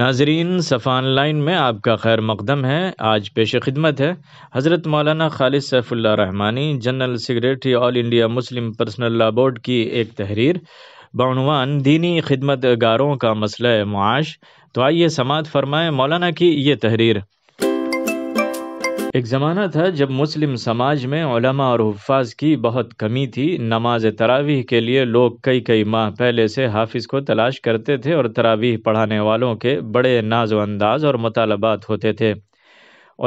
नाजरीन सफ़ान लाइन में आपका खैर मकदम है आज पेश खिदमत है हज़रत मौलाना Khalid Saifullah Rahmani general secretary all India Muslim personal law board की एक तहरीर बनवान दीनी खिदमत गारों का मसला माश तो आइए समात फरमाएँ मौलाना की ये तहरीर एक ज़माना था जब मुस्लिम समाज में उलमा और हुफ्फाज की बहुत कमी थी नमाज तरावीह के लिए लोग कई कई माह पहले से हाफिज़ को तलाश करते थे और तरावीह पढ़ाने वालों के बड़े नाजो और मतालबात होते थे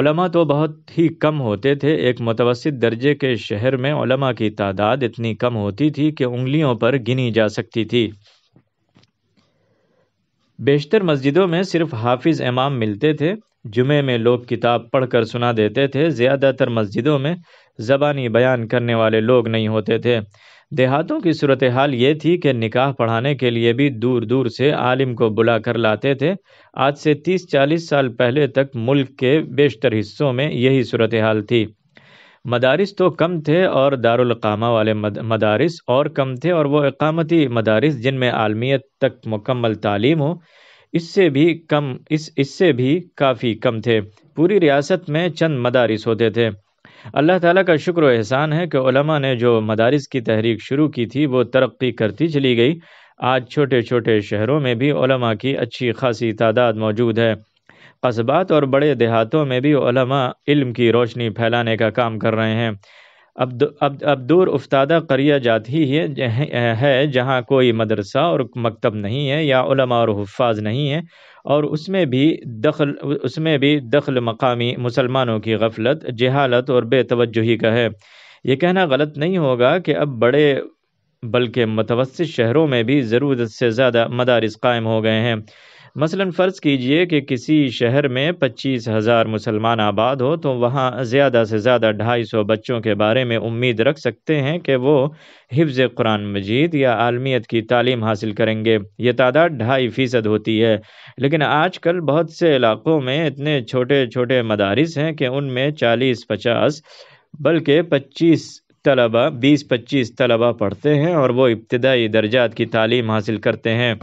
उलमा तो बहुत ही कम होते थे एक मुतवसत दर्जे के शहर में उलमा की तादाद इतनी कम होती थी कि उंगलियों पर गिनी जा सकती थी बेशतर मस्जिदों में सिर्फ हाफिज़ इमाम मिलते थे जुमे में लोग किताब पढ़कर सुना देते थे ज़्यादातर मस्जिदों में ज़बानी बयान करने वाले लोग नहीं होते थे देहातों की सूरत हाल ये थी कि निकाह पढ़ाने के लिए भी दूर दूर से आलिम को बुला कर लाते थे आज से 30-40 साल पहले तक मुल्क के बेशतर हिस्सों में यही सूरत हाल थी मदारस तो कम थे और दारुलकामा वाले मदारस और कम थे और वो इकामती मदारस जिनमें आलमियत तक मुकम्मल तालीम हो इससे भी कम इस इससे भी काफ़ी कम थे पूरी रियासत में चंद मदारिस होते थे अल्लाह ताला का शुक्र एहसान है कि उलमा ने जो मदारिस की तहरीक शुरू की थी वो तरक्की करती चली गई आज छोटे छोटे शहरों में भी उलमा की अच्छी खासी तादाद मौजूद है कस्बात और बड़े देहातों में भी इल्म की रोशनी फैलाने का काम कर रहे हैं अब अब दूर उफ्तादा करिया जाती है है जहाँ कोई मदरसा और मकतब नहीं है या उलमा और हफाज नहीं है और उसमें भी दखल उसमें भी दखल मकामी मुसलमानों की गफलत जहालत और बेतवजही का है ये कहना गलत नहीं होगा कि अब बड़े बल्कि मतवस शहरों में भी ज़रूरत से ज़्यादा मदारस कायम हो गए हैं मसलन फ़र्ज़ कीजिए कि किसी शहर में पच्चीस हज़ार मुसलमान आबाद हो तो वहाँ ज़्यादा से ज़्यादा ढाई सौ बच्चों के बारे में उम्मीद रख सकते हैं कि वो हिफ्ज़ कुरान मजीद या आलमियत की तालीम हासिल करेंगे ये तादाद ढाई फ़ीसद होती है लेकिन आज कल बहुत से इलाक़ों में इतने छोटे छोटे मदारस हैं कि उनमें चालीस पचास बल्कि पच्चीस तलबा बीस पच्चीस तलबा पढ़ते हैं और वो इब्तदाई दर्जात की तालीम हासिल करते हैं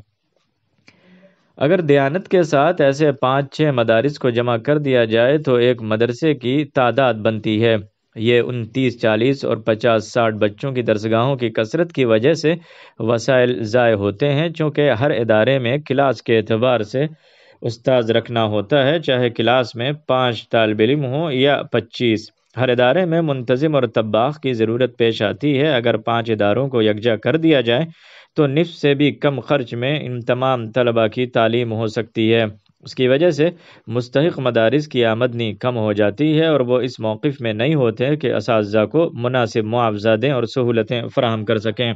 अगर दयानत के साथ ऐसे पाँच छः मदारस को जमा कर दिया जाए तो एक मदरसे की तादाद बनती है ये उनतीस चालीस और पचास साठ बच्चों की दरसगाहों की कसरत की वजह से वसाइल ज़ाय होते हैं चूँकि हर इदारे में क्लास के अतबार से उस्ताद रखना होता है चाहे क्लास में पाँच तालब इम हों या पच्चीस हर इदारे में मुंतज़म और तब्बाख की ज़रूरत पेश आती है अगर पाँच इदारों को यकजा कर दिया जाए तो निफ से भी कम खर्च में इन तमाम तलबा की तालीम हो सकती है उसकी वजह से मुस्तक मदारस की आमदनी कम हो जाती है और वो इस मौक़ में नहीं होते कि इस को मुनासिब मुआवजा दें और सहूलतें फ़राहम कर सकें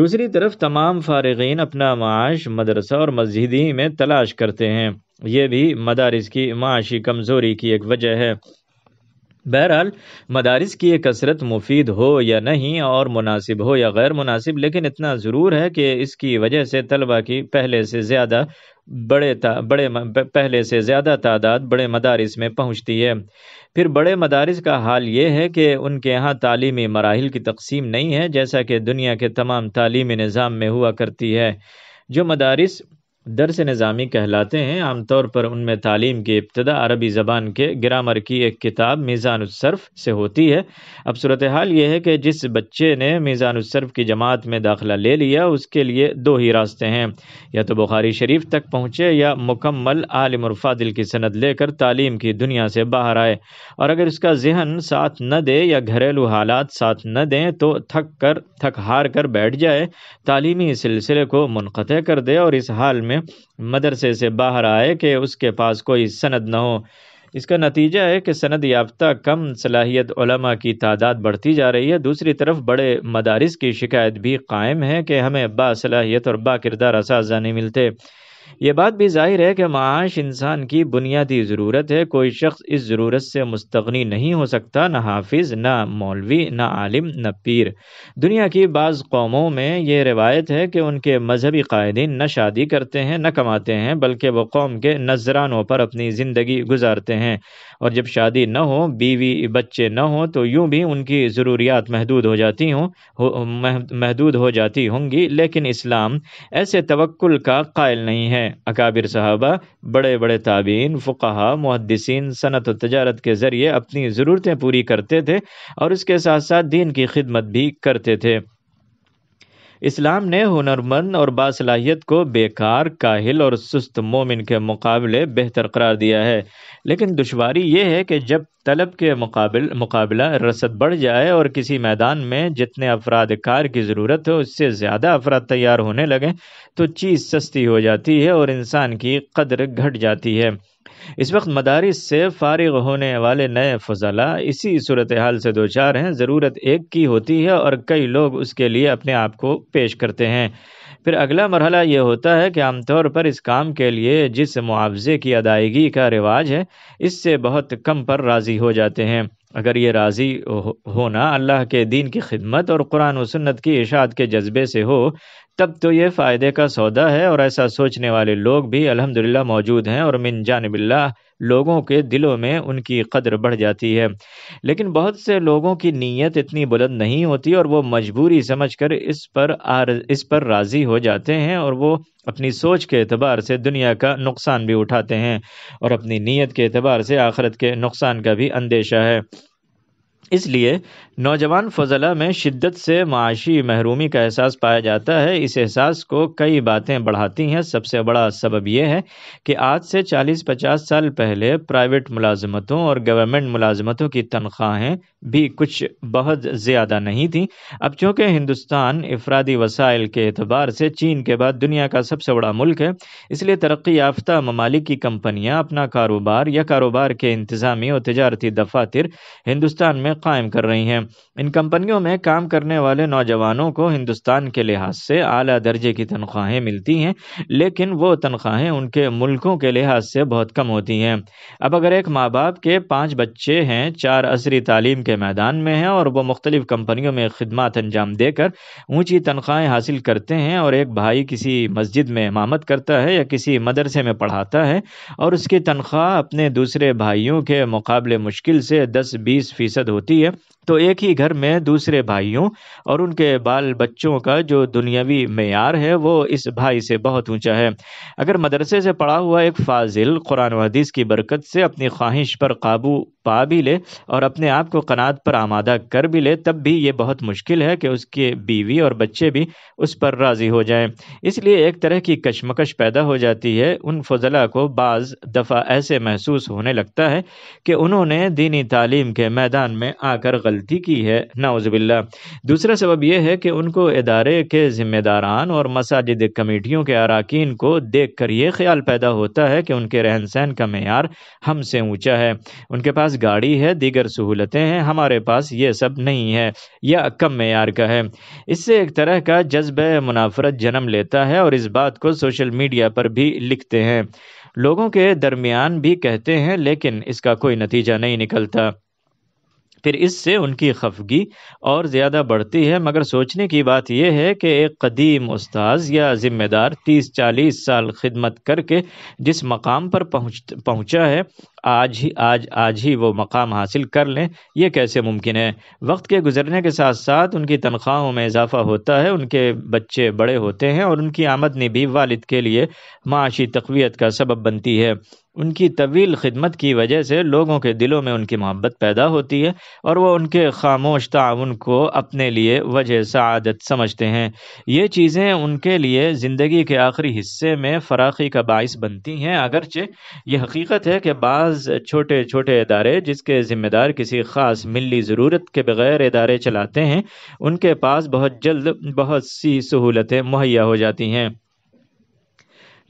दूसरी तरफ तमाम फारगीन अपना माश मदरसा और मस्जिदी में तलाश करते हैं ये भी मदारस की माशी कमज़ोरी की एक वजह है बहरहाल मदारस की ये कसरत मुफीद हो या नहीं और मुनासिब हो या गैर मुनासिब लेकिन इतना ज़रूर है कि इसकी वजह से तलबा की पहले से ज़्यादा बड़े बड़े पहले से ज़्यादा तादाद बड़े मदारस में पहुँचती है फिर बड़े मदारस का हाल ये है कि उनके यहाँ तलीमी मराहल की तकसीम नहीं है जैसा कि दुनिया के तमाम तलीमी निज़ाम में हुआ करती है जो मदारस दरस नज़ामी कहलाते हैं आमतौर पर उनमें तालीम की इब्तदा अरबी ज़बान के ग्रामर की एक किताब मीज़ानसर्फ़ से होती है अब सूरत हाल ये है कि जिस बच्चे ने मीज़ानसर्फ़ की जमात में दाखिला ले लिया उसके लिए दो ही रास्ते हैं या तो बुखारी शरीफ तक पहुँचे या मुकम्मल आलिम और फादिल की सनद लेकर तालीम की दुनिया से बाहर आए और अगर उसका जहन साथ न दे या घरेलू हालात साथ न दें तो थक कर थक हार कर बैठ जाए तालीमी सिलसिले को मनख कर दे और इस हाल में में मदरसे से बाहर आए कि उसके पास कोई सनद न हो इसका नतीजा है कि सनद याफ्ता कम सलाहियत की तादाद बढ़ती जा रही है दूसरी तरफ बड़े मदारस की शिकायत भी कायम है कि हमें बासलाहियत और बाकिरदार असाजा नहीं मिलते यह बात भी जाहिर है कि माश इंसान की बुनियादी ज़रूरत है कोई शख्स इस ज़रूरत से मुस्तनी नहीं हो सकता ना हाफिज ना मौलवी ना आलिम न पीर दुनिया की बाज़ कौमों में ये रिवायत है कि उनके मजहबी कायदीन न शादी करते हैं न कमाते हैं बल्कि वह कौम के नजरानों पर अपनी ज़िंदगी गुजारते हैं और जब शादी न हो बीवी बच्चे न हों तो यूँ भी उनकी ज़रूरियात महदूद हो जाती हूँ महदूद हो जाती होंगी लेकिन इस्लाम ऐसे तवक्ल का कायल नहीं है हैं अकाबिर साहबा बड़े बड़े ताबीन फ़ुका मुहदसिन सनत और तजारत के ज़रिए अपनी ज़रूरतें पूरी करते थे और इसके साथ साथ दीन की खिदमत भी करते थे इस्लाम ने हुनरमंद और बासलाहियत को बेकार काहिल और सुस्त मोमिन के मुकाबले बेहतर करार दिया है लेकिन दुशारी ये है कि जब तलब के मुकाबल मुकाबला रसद बढ़ जाए और किसी मैदान में जितने अफराद कार की ज़रूरत हो उससे ज़्यादा अफराद तैयार होने लगें तो चीज़ सस्ती हो जाती है और इंसान की कदर घट जाती है इस वक्त मदारस से फारग होने वाले नए फजला इसी सूरत हाल से दो चार हैं ज़रूरत एक की होती है और कई लोग उसके लिए अपने आप को पेश करते हैं फिर अगला मरहला ये होता है कि आमतौर पर इस काम के लिए जिस मुआवजे की अदायगी का रिवाज है इससे बहुत कम पर राज़ी हो जाते हैं अगर ये राज़ी होना अल्लाह के दीन की खिदमत और कुरान व सुन्नत की इशाद के जज्बे से हो तब तो ये फ़ायदे का सौदा है और ऐसा सोचने वाले लोग भी अलहमदिल्ला मौजूद हैं और मिन जानबिल्ला लोगों के दिलों में उनकी कदर बढ़ जाती है लेकिन बहुत से लोगों की नीयत इतनी बुलंद नहीं होती और वो मजबूरी समझ कर इस पर आर इस पर राज़ी हो जाते हैं और वो अपनी सोच के अतबार से दुनिया का नुकसान भी उठाते हैं और अपनी नीयत के अतबार से आखरत के नुकसान का भी अंदेशा है इसलिए नौजवान फजला में शिद्दत से माशी महरूमी का एहसास पाया जाता है इस एहसास को कई बातें बढ़ाती हैं सबसे बड़ा सबब यह है कि आज से 40-50 साल पहले प्राइवेट मुलाजमतों और गवर्नमेंट मुलाजमतों की तनख्वाहें भी कुछ बहुत ज़्यादा नहीं थीं अब चूँकि हिंदुस्तान इफरादी वसाइल के अतबार से चीन के बाद दुनिया का सबसे बड़ा मुल्क है इसलिए तरक्की याफ्ता ममालिक की कंपनियाँ अपना कारोबार या कारोबार के इंतज़ामी और तजारती दफातर हिंदुस्तान में कायम कर रही हैं इन कंपनियों में काम करने वाले नौजवानों को हिंदुस्तान के लिहाज से अली दर्जे की तनख्वाहें मिलती हैं लेकिन वो तनख्वाहें उनके मुल्कों के लिहाज से बहुत कम होती हैं अब अगर एक माँ बाप के पाँच बच्चे हैं चार असरी तालीम के मैदान में हैं और वो मुख्तलिफ कंपनियों में खदमात अंजाम देकर ऊँची तनख्वाहें हासिल करते हैं और एक भाई किसी मस्जिद में इमामत करता है या किसी मदरसे में पढ़ाता है और उसकी तनख्वाह अपने दूसरे भाइयों के मुकाबले मुश्किल से दस बीस फीसद होती होती है तो एक ही घर में दूसरे भाइयों और उनके बाल बच्चों का जो दुनियावी मैार है वो इस भाई से बहुत ऊंचा है अगर मदरसे से पढ़ा हुआ एक फाजिल कुरान हदीस की बरकत से अपनी ख्वाहिश पर काबू पा भी ले और अपने आप को कनात पर आमादा कर भी ले तब भी ये बहुत मुश्किल है कि उसके बीवी और बच्चे भी उस पर राज़ी हो जाएं इसलिए एक तरह की कशमकश पैदा हो जाती है उन फजला को बाज़ दफ़ा ऐसे महसूस होने लगता है कि उन्होंने दीनी तालीम के मैदान में आकर गलती की है नाउजबिल्ला दूसरा सबब यह है कि उनको इदारे के ज़िम्मेदारान और मसाजिद कमेटियों के अरकान को देख कर ये ख्याल पैदा होता है कि उनके रहन सहन का मैार हमसे ऊँचा है उनके पास गाड़ी है दीगर सहूलतें हैं हमारे पास ये सब नहीं है या कम मैार का है इससे एक तरह का जज्ब मुनाफरत जन्म लेता है और इस बात को सोशल मीडिया पर भी लिखते हैं लोगों के दरमियान भी कहते हैं लेकिन इसका कोई नतीजा नहीं निकलता फिर इससे उनकी खफगी और ज़्यादा बढ़ती है मगर सोचने की बात यह है कि एक कदीम उस्ताज या ज़िम्मेदार तीस चालीस साल खिदमत करके जिस मकाम पर पहुंच पहुंचा है आज ही आज आज ही वो मकाम हासिल कर लें यह कैसे मुमकिन है वक्त के गुजरने के साथ साथ उनकी तनख्वाहों में इजाफा होता है उनके बच्चे बड़े होते हैं और उनकी आमदनी भी वालिद के लिए माशी तकवीत का सबब बनती है उनकी तवील खिदमत की वजह से लोगों के दिलों में उनकी मोहब्बत पैदा होती है और वह उनके खामोश ताउन को अपने लिए वजह सआदत समझते हैं ये चीज़ें उनके लिए ज़िंदगी के आखिरी हिस्से में फराखी का बायस बनती हैं अगरचे ये हकीकत है कि बाज़ बाज़ छोटे छोटे इदारे जिसके ज़िम्मेदार किसी ख़ास मिली ज़रूरत के बगैर इदारे चलाते हैं उनके पास बहुत जल्द बहुत सी सहूलतें मुहैया हो जाती हैं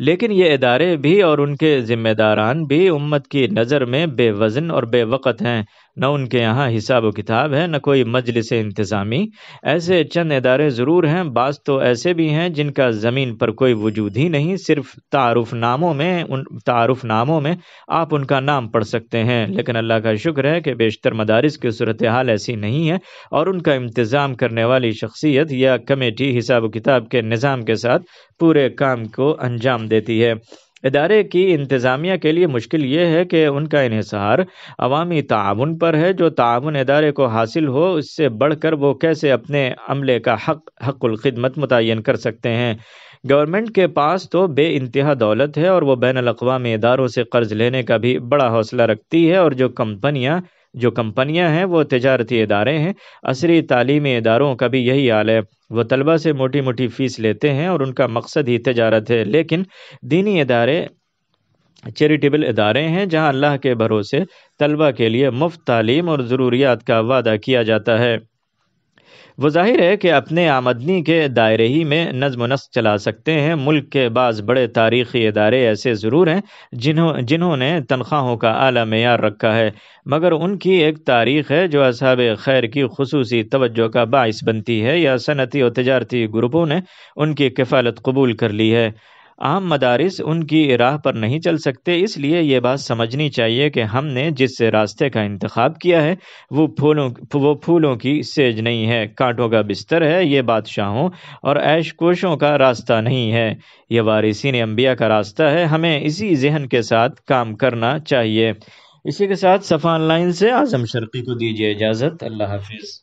लेकिन ये इदारे भी और उनके ज़िम्मेदारान भी उम्मत की नज़र में बेवज़न और बेवक़त हैं न उनके यहाँ हिसाब व किताब है न कोई मजलिस इंतज़ामी ऐसे चंद इदारे ज़रूर हैं बास तो ऐसे भी हैं जिनका ज़मीन पर कोई वजूद ही नहीं सिर्फ तारफ़ नामों में उन तारफ़ नामों में आप उनका नाम पढ़ सकते हैं लेकिन अल्लाह का शुक्र है कि बेशतर मदारस की सूरत हाल ऐसी नहीं है और उनका इंतज़ाम करने वाली शख्सियत या कमेटी हिसाब व किताब के निज़ाम के साथ पूरे काम को अंजाम देती है इदारे की इंतज़ामिया के लिए मुश्किल ये है कि उनका इहसार अवामी ताउन पर है जो ताउन इदारे को हासिल हो उससे बढ़ कर वो कैसे अपने अमले का हक हकुलखदमत मुतन कर सकते हैं गवर्नमेंट के पास तो बे इंतहा दौलत है और वह बैन अवी इदारों से कर्ज लेने का भी बड़ा हौसला रखती है और जो कंपनियाँ जो कंपनियां हैं वो तजारती इदारे हैं असरी तालीमी इदारों का भी यही हाल है वह तलबा से मोटी मोटी फ़ीस लेते हैं और उनका मकसद ही तजारत है लेकिन दीनी इदारे चैरिटेबल इदारे हैं जहाँ अल्लाह के भरोसे तलबा के लिए मुफ्त तालीम और ज़रूरियात का वादा किया जाता है वो जाहिर है कि अपने आमदनी के दायरे ही में नज्म नस्क चला सकते हैं मुल्क के बाद बड़े तारीखी इदारे ऐसे ज़रूर हैं जिन्हों जिन्होंने तनख्वाहों का अला मैार रखा है मगर उनकी एक तारीख है जो असाब खैर की खसूस तवज्जो का बायस बनती है या सनती और तजारती ग्रुपों ने उनकी किफ़ालत कबूल कर ली है आम मदारिस उनकी राह पर नहीं चल सकते इसलिए यह बात समझनी चाहिए कि हमने जिस रास्ते का इंतखब किया है वो फूलों वो फूलों की सेज नहीं है कांटों का बिस्तर है ये बादशाहों और ऐशकोशों का रास्ता नहीं है यह ये ने अम्बिया का रास्ता है हमें इसी जहन के साथ काम करना चाहिए इसी के साथ सफ़ा ऑनलाइन से आज़म शर्की को दीजिए इजाज़त अल्लाह हाफिज़